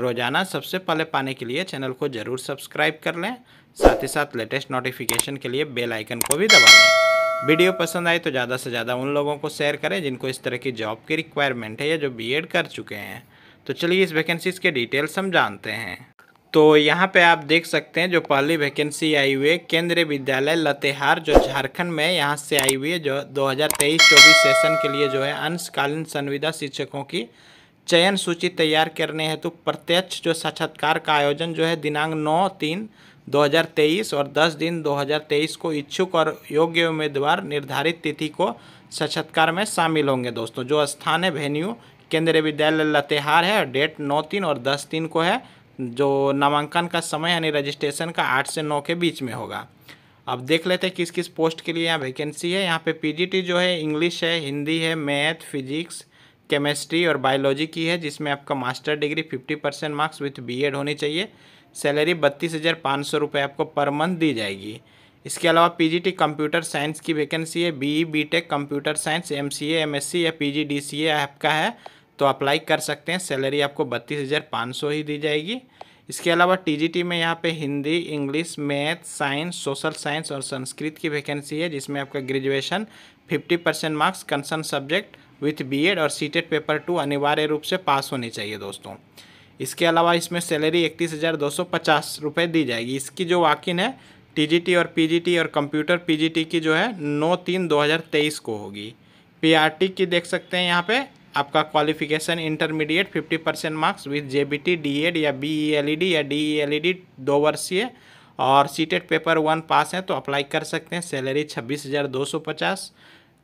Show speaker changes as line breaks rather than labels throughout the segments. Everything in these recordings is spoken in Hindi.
रोज़ाना सबसे पहले पाने के लिए चैनल को ज़रूर सब्सक्राइब कर लें साथ ही साथ लेटेस्ट नोटिफिकेशन के लिए बेल आइकन को भी दबा लें वीडियो पसंद आए तो ज़्यादा से ज़्यादा उन लोगों को शेयर करें जिनको इस तरह की जॉब की रिक्वायरमेंट है या जो बी कर चुके हैं तो चलिए इस वैकेंसीज़ के डिटेल्स हम जानते हैं तो यहाँ पे आप देख सकते हैं जो पहली वैकेंसी आई हुई है केंद्रीय विद्यालय लतेहार जो झारखंड में यहाँ से आई हुई है जो 2023-24 सेशन के लिए जो है अंशकालीन संविदा शिक्षकों की चयन सूची तैयार करने हेतु प्रत्यक्ष जो साक्षात्कार का आयोजन जो है दिनांक नौ तीन 2023 और 10 दिन 2023 को इच्छुक और योग्य उम्मीदवार निर्धारित तिथि को साक्षात्कार में शामिल होंगे दोस्तों जो स्थान है वेन्यू केंद्रीय विद्यालय लतेहार है डेट नौ तीन और दस तीन को है जो नामांकन का समय यानी रजिस्ट्रेशन का आठ से नौ के बीच में होगा अब देख लेते हैं किस किस पोस्ट के लिए यहाँ वैकेंसी है यहाँ पे पीजीटी जो है इंग्लिश है हिंदी है मैथ फिजिक्स केमिस्ट्री और बायोलॉजी की है जिसमें आपका master degree fifty percent marks with BEd होनी चाहिए सैलरी बत्तीस हज़ार पाँच सौ रुपये आपको पर मंथ दी जाएगी इसके अलावा पीजीटी कंप्यूटर साइंस की वैकेंसी है BE BTech computer science MCA MSc या पीजीडीसीए आपका है तो अप्लाई कर सकते हैं सैलरी आपको बत्तीस हज़ार पाँच सौ ही दी जाएगी इसके अलावा टी में यहाँ पर Hindi English math science social science और संस्कृत की वैकेंसी है जिसमें आपका graduation fifty percent marks concern subject with BEd और सीटेट पेपर टू अनिवार्य रूप से पास होनी चाहिए दोस्तों इसके अलावा इसमें सैलरी इकतीस हज़ार दो सौ पचास रुपये दी जाएगी इसकी जो वाकिन है टीजीटी और पीजीटी और कंप्यूटर पीजीटी की जो है नौ तीन दो हज़ार तेईस को होगी पीआरटी की देख सकते हैं यहाँ पे आपका qualification intermediate fifty percent marks T D Ed या डी e e या डी e दो वर्षीय और सीटेट पेपर वन पास हैं तो अप्लाई कर सकते हैं सैलरी छब्बीस हज़ार दो सौ पचास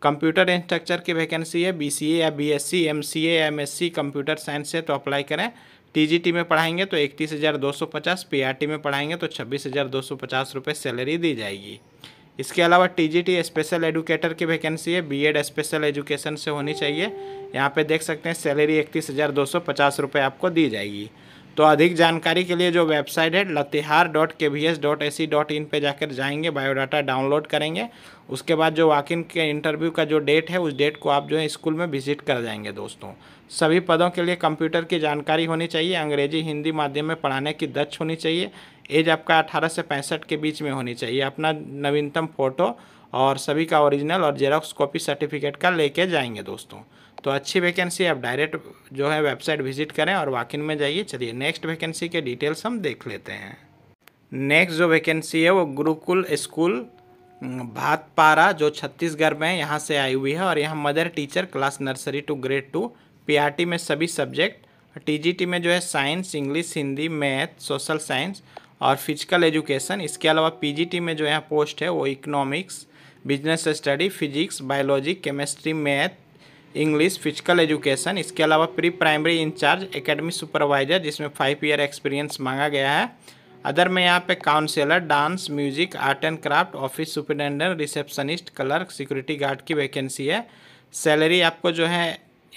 कंप्यूटर इंस्ट्रक्चर की वैकेंसी है बीसीए या बीएससी एमसीए या एमएससी कंप्यूटर साइंस से तो अप्लाई करें टीजीटी में पढ़ाएंगे तो इकतीस हज़ार दो सौ पचास टी में पढ़ाएंगे तो छब्बीस हज़ार दो सौ पचास रुपये सैलरी दी जाएगी इसके अलावा टीजीटी स्पेशल एडुकेटर की वैकेंसी है बीएड स्पेशल एजुकेशन से होनी चाहिए यहाँ पे देख सकते हैं सैलरी इकतीस हज़ार दो सौ पचास रुपये आपको दी जाएगी तो अधिक जानकारी के लिए जो वेबसाइट है Latehar dot K V S dot A C dot in पर जाकर जाएंगे बायोडाटा डाउनलोड करेंगे उसके बाद जो वाकिन इन के इंटरव्यू का जो डेट है उस डेट को आप जो है स्कूल में विजिट कर जाएंगे दोस्तों सभी पदों के लिए कंप्यूटर की जानकारी होनी चाहिए अंग्रेजी हिंदी माध्यम में पढ़ाने की दक्ष होनी चाहिए एज आपका अठारह से पैंसठ के बीच में होनी चाहिए अपना नवीनतम फ़ोटो और सभी का ओरिजिनल और जेरोक्स कॉपी सर्टिफिकेट का लेके जाएंगे दोस्तों तो अच्छी वैकेंसी आप डायरेक्ट जो है वेबसाइट विजिट करें और वाकिन में जाइए चलिए नेक्स्ट वैकेंसी के डिटेल्स हम देख लेते हैं नेक्स्ट जो वैकेंसी है वो गुरुकुल स्कूल भातपारा जो छत्तीसगढ़ में यहाँ से आई हुई है और यहाँ mother teacher class nursery to grade two P में सभी सब्जेक्ट टीजीटी में जो है science English Hindi math social science और फिजिकल एजुकेशन इसके अलावा पीजीटी में जो यहाँ पोस्ट है वो economics business study physics biology chemistry math English physical education इसके अलावा pre primary in-charge academy supervisor जिसमें फाइव ईयर एक्सपीरियंस मांगा गया है अदर में यहाँ पे counsellor dance music art and craft office superintendent receptionist clerk security guard की वैकेंसी है सैलरी आपको जो है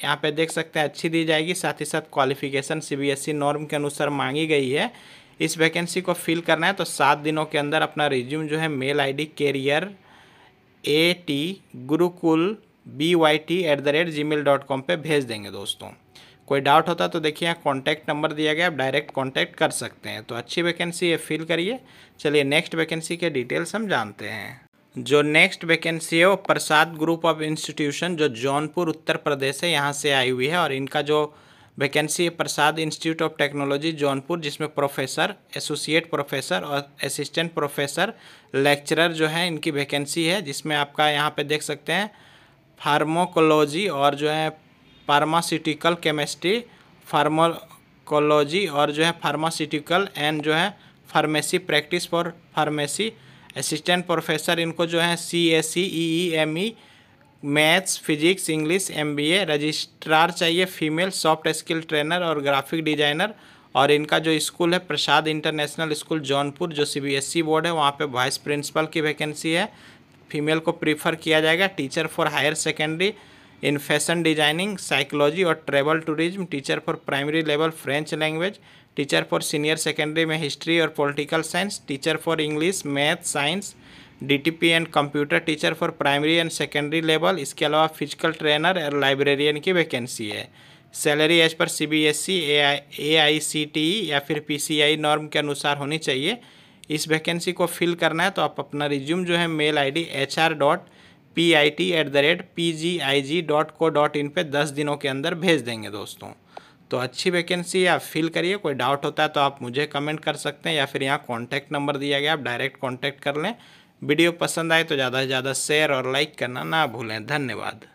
यहाँ पे देख सकते हैं अच्छी दी जाएगी साथ ही साथ क्वालिफिकेशन सीबीएसई नॉर्म के अनुसार मांगी गई है इस वैकेंसी को फिल करना है तो सात दिनों के अंदर अपना रिज्यूम जो है mail ID career A T Gurukul B Y T at the rate Gmail dot com पर भेज देंगे दोस्तों कोई डाउट होता तो देखिए यहाँ कॉन्टैक्ट नंबर दिया गया आप डायरेक्ट कॉन्टैक्ट कर सकते हैं तो अच्छी वैकेंसी है फिल करिए चलिए नेक्स्ट वैकेंसी के डिटेल्स हम जानते हैं जो नेक्स्ट वैकेंसी है वो प्रसाद ग्रुप ऑफ इंस्टीट्यूशन जो जौनपुर उत्तर प्रदेश है यहाँ से आई हुई है और इनका जो वैकेंसी है Prasad institute of technology Jaunpur जिसमें प्रोफेसर एसोसिएट प्रोफेसर और असिस्टेंट प्रोफेसर लेक्चरर जो है इनकी वैकेंसी है जिसमें आपका यहाँ पे देख सकते हैं फार्माकोलॉजी और जो है फार्मास्यूटिकल केमिस्ट्री फार्माकोलॉजी और जो है फार्मास्यूटिकल एंड जो है pharmacy practice for pharmacy assistant professor इनको जो है C S C E E M E maths physics English M B A registrar चाहिए फीमेल सॉफ्ट स्किल ट्रेनर और ग्राफिक डिजाइनर और इनका जो स्कूल है प्रसाद इंटरनेशनल स्कूल जौनपुर जो C B S E board है वहाँ पे वाइस प्रिंसिपल की वैकेंसी है फीमेल को प्रीफर किया जाएगा teacher for higher secondary in fashion designing psychology और travel tourism teacher for primary level French language teacher for senior secondary में हिस्ट्री और political science teacher for English math science DTP and computer teacher for primary and secondary level इसके अलावा फिजिकल ट्रेनर और लाइब्रेरियन की वैकेंसी है salary as per C B S C A I C T या फिर पी सी आई नॉर्म के अनुसार होनी चाहिए इस वैकेंसी को फिल करना है तो आप अपना रिज्यूम जो है mail I D H R dot P I T at the rate P G I G dot co dot in पर दस दिनों के अंदर भेज देंगे दोस्तों तो अच्छी वैकेंसी आप फिल करिए कोई डाउट होता है तो आप मुझे कमेंट कर सकते हैं या फिर यहाँ कॉन्टैक्ट नंबर दिया गया आप डायरेक्ट कॉन्टैक्ट कर लें वीडियो पसंद आए तो ज़्यादा से ज़्यादा शेयर और लाइक करना ना भूलें धन्यवाद